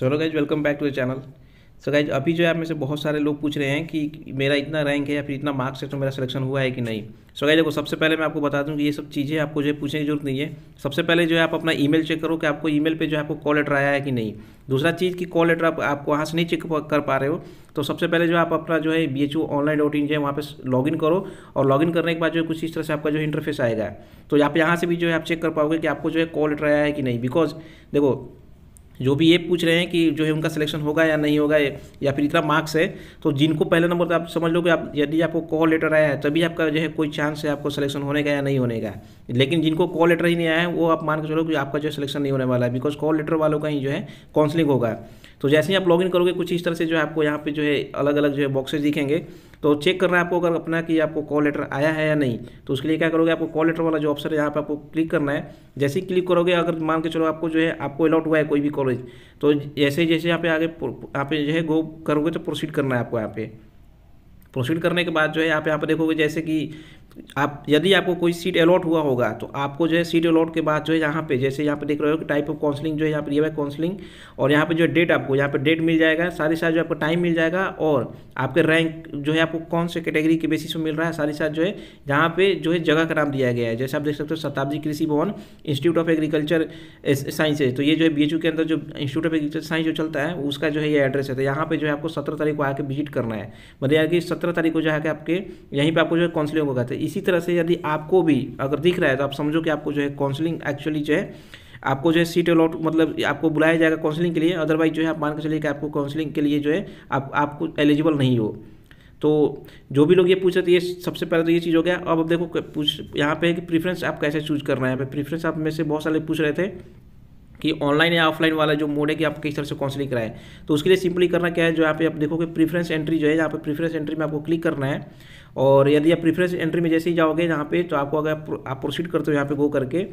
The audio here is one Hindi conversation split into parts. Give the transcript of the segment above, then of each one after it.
so hello guys welcome back to the channel so guys अभी जो है आप में से बहुत सारे लोग पूछ रहे हैं कि मेरा इतना रैंक है या फिर इतना मार्क्स है तो मेरा सिलेक्शन हुआ है कि नहीं सो गाइज देखो सबसे पहले मैं आपको बता दूं कि ये सब चीज़ें आपको जो है पूछने की जरूरत नहीं है सबसे पहले जो है आप अपना ईमेल चेक करो कि आपको ईमेल पे जो है आपको कॉल लेटर आया है कि नहीं दूसरा चीज़ कि कॉल लेटर आप, आपको वहाँ से नहीं चेक कर पा रहे हो तो सबसे पहले जो आप अपना जो है B H online dot in जो है वहाँ पर इन करो और लॉगिन करने के बाद जो है कुछ इस तरह से आपका जो इंटरफेस आएगा तो आप यहाँ से भी जो है आप चेक कर पाओगे कि आपको जो है कॉल लेटर आया है कि नहीं बिकॉज देखो जो भी ये पूछ रहे हैं कि जो है उनका सिलेक्शन होगा या नहीं होगा या फिर इतना मार्क्स है तो जिनको पहले नंबर पर आप समझ लो कि आप यदि आपको कॉल लेटर आया है तभी आपका जो है कोई चांस है आपको सिलेक्शन होने का या नहीं होने का लेकिन जिनको कॉल लेटर ही नहीं आया है वो आप मान के चलो कि आपका जो सिलेक्शन नहीं होने वाला है बिकॉज कॉल लेटर वालों का ही जो है काउंसलिंग होगा तो जैसे ही आप इन करोगे कुछ इस तरह से जो है आपको यहाँ पे जो है अलग अलग जो है बॉक्सेस दिखेंगे तो चेक करना है आपको अगर अपना कि आपको कॉल लेटर आया है या नहीं तो उसके लिए क्या करोगे आपको कॉल लेटर वाला जो ऑप्शन है यहाँ पर आपको क्लिक करना है जैसे ही क्लिक करोगे अगर मान के चलो आपको जो है आपको अलाउट हुआ है कोई भी कॉलेज तो जैसे जैसे यहाँ पे आगे आप जो है गो करोगे तो प्रोसीड करना है आपको यहाँ पे प्रोसीड करने के बाद जो है आप यहाँ पर देखोगे जैसे कि आप यदि आपको कोई सीट अलॉट हुआ होगा तो आपको जो है सीट अलॉट के बाद जो है यहाँ पे जैसे यहाँ पे देख रहे हो कि टाइप ऑफ काउंसलिंग जो है यहाँ पर है काउंसलिंग और यहाँ पे जो है डेट आपको यहाँ पे डेट मिल जाएगा सारे साथ जो आपको टाइम मिल जाएगा और आपके रैंक जो है आपको कौन से कैटेगरी के बेसिस में मिल रहा है सारे साथ जो है यहाँ पे जो है जगह का नाम दिया गया है जैसे आप देख सकते हो शताब्दी कृषि भवन इंस्टीट्यूट ऑफ एग्रीकल्चर साइंसेज तो ये जो है बी के अंदर जो इंस्टीट्यूट ऑफ एग्रीकल्चर साइंस जो चलता है उसका जो है ये एड्रेस है तो यहाँ पर जो है आपको सत्रह तारीख को आके विजिट करना है मतलब यार कि सत्रह तारीख को जो है आपके यहीं पर आपको जो है काउंसलिंग होगा इसी तरह से यदि आपको भी अगर दिख रहा है तो आप समझो कि आपको जो है काउंसलिंग एक्चुअली जो है आपको जो है सीट अलॉट मतलब आपको बुलाया जाएगा काउंसलिंग के लिए अदरवाइज जो है आप मान के चलिए कि आपको काउंसलिंग के लिए जो है आप आपको एलिजिबल नहीं हो तो जो भी लोग ये पूछ रहे थे ये सबसे पहले तो ये चीज़ हो गया अब अब देखो पूछ यहाँ पे है कि प्रीफ्रेंस आप कैसे चूज करना है यहाँ पे प्रीफ्रेंस आप में से बहुत सारे पूछ रहे थे कि ऑनलाइन या ऑफलाइन वाला जो मोड है कि आप किस तरह से काउंसलिंग कराएं तो उसके लिए सिंपली करना क्या है जो यहाँ पे आप देखोगे प्रीफ्रेंस एंट्री जो है यहाँ पे प्रीफ्रेंस एंट्री में आपको क्लिक करना है और यदि आप प्रीफ्रेंस एंट्री में जैसे ही जाओगे यहाँ पे तो आपको अगर आप प्रोसीड करते हो यहाँ पे गो करके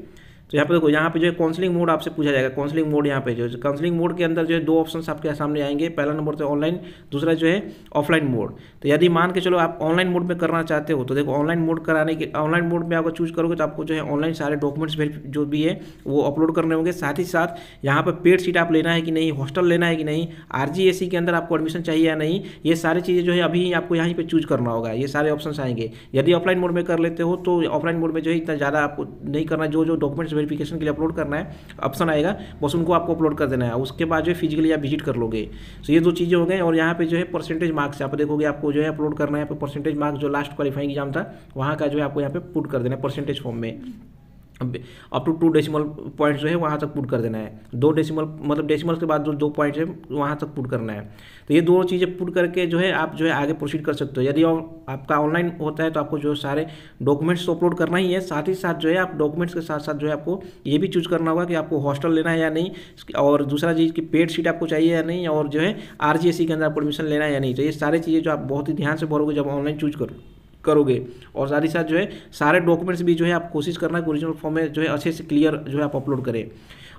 तो यहाँ पे देखो यहाँ पे जो है काउंसलिंग मोड आपसे पूछा जाएगा काउंसलिंग मोड यहाँ पे जो है काउंसलिंग मोड के अंदर जो है दो ऑप्शन आपके सामने आएंगे पहला नंबर तो ऑनलाइन दूसरा जो है ऑफलाइन मोड तो यदि मान के चलो आप ऑनलाइन मोड में करना चाहते हो तो देखो ऑनलाइन मोड कराने के ऑनलाइन मोड में आपको चूज करोगे तो आपको जो है ऑनलाइन सारे डॉक्यूमेंट्स जो भी है वो अपलोड करने होंगे साथ ही साथ यहाँ पर पेड सीट आप लेना है कि नहीं हॉस्टल लेना है कि नहीं आर e के अंदर आपको एडमिशन चाहिए या नहीं ये सारी चीज़ें जो है अभी आपको यहीं पर चूज करना होगा ये सारे ऑप्शन आएंगे यदि ऑफलाइन मोड में कर लेते हो तो ऑफलाइन मोड में जो है इतना ज़्यादा आपको नहीं करना जो जो डॉक्यूमेंट्स वेरिफिकेशन के लिए अपलोड करना है ऑप्शन आएगा बस उनको आपको अपलोड कर देना है उसके बाद जो है फिजिकली आप विजिट कर लोगे तो ये दो चीज़ें हो गए और यहाँ पे जो है परसेंटेज मार्क्स आप देखोगे आपको जो है अपलोड करना है परसेंटेज मार्क्स जो लास्ट क्वालिफाइंग एग्जाम था वहाँ का जो है आपको यहाँ पे पुट कर देना है परसेंटेज फॉर्म में up to two decimal point जो है वहाँ तक पुट कर देना है दो डेसिमल मतलब डेसिमल के बाद जो दो पॉइंट है वहाँ तक पुट करना है तो ये दोनों चीज़ें पुट करके जो है आप जो है आगे प्रोसीड कर सकते हो यदि आपका ऑनलाइन होता है तो आपको जो सारे डॉक्यूमेंट्स तो अपलोड करना ही है साथ ही साथ जो है आप डॉक्यूमेंट्स के साथ साथ जो है आपको ये भी चूज करना होगा कि आपको हॉस्टल लेना है या नहीं और दूसरा चीज़ कि पेड सीट आपको चाहिए या नहीं और जो है आर e के अंदर परमिशन लेना है या नहीं तो ये सारी चीज़ें जो आप बहुत ही ध्यान से भरोगे जब ऑनलाइन चूज करो करोगे और साथ ही साथ जो है सारे डॉक्यूमेंट्स भी जो है आप कोशिश करना है ओरिजिनल फॉर्म में जो है अच्छे से क्लियर जो है आप अपलोड करें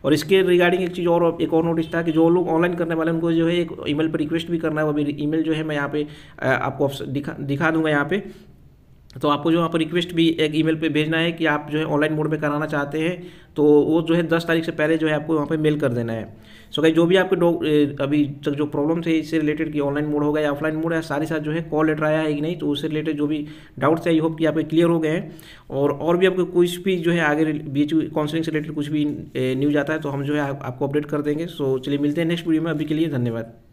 और इसके रिगार्डिंग एक चीज़ और एक और नोटिस था कि जो लोग ऑनलाइन करने वाले उनको जो है एक ईमेल पर रिक्वेस्ट भी करना है वो अभी ईमेल जो है मैं यहाँ पे आपको दिखा दिखा दूंगा यहाँ पे तो आपको जो वहाँ पर रिक्वेस्ट भी एक ईमेल पे भेजना है कि आप जो है ऑनलाइन मोड में कराना चाहते हैं तो वो जो है दस तारीख से पहले जो है आपको वहाँ पे मेल कर देना है सो कहीं जो भी आपके डॉ अभी तक जो प्रॉब्लम थे इससे रिलेटेड कि ऑनलाइन मोड होगा या ऑफलाइन मोड है सारे साथ जो है कॉल लेटर आया है कि नहीं तो उससे रिलेटेड जो भी डाउट्स है आई होप कि आपके क्लियर हो गए हैं और और भी आपको कुछ भी जो है आगे बी एच से रिलेटेड कुछ भी न्यूज आता है तो हम जो है आपको अपडेट कर देंगे सो चलिए मिलते हैं नेक्स्ट वीडियो में अभी के लिए धन्यवाद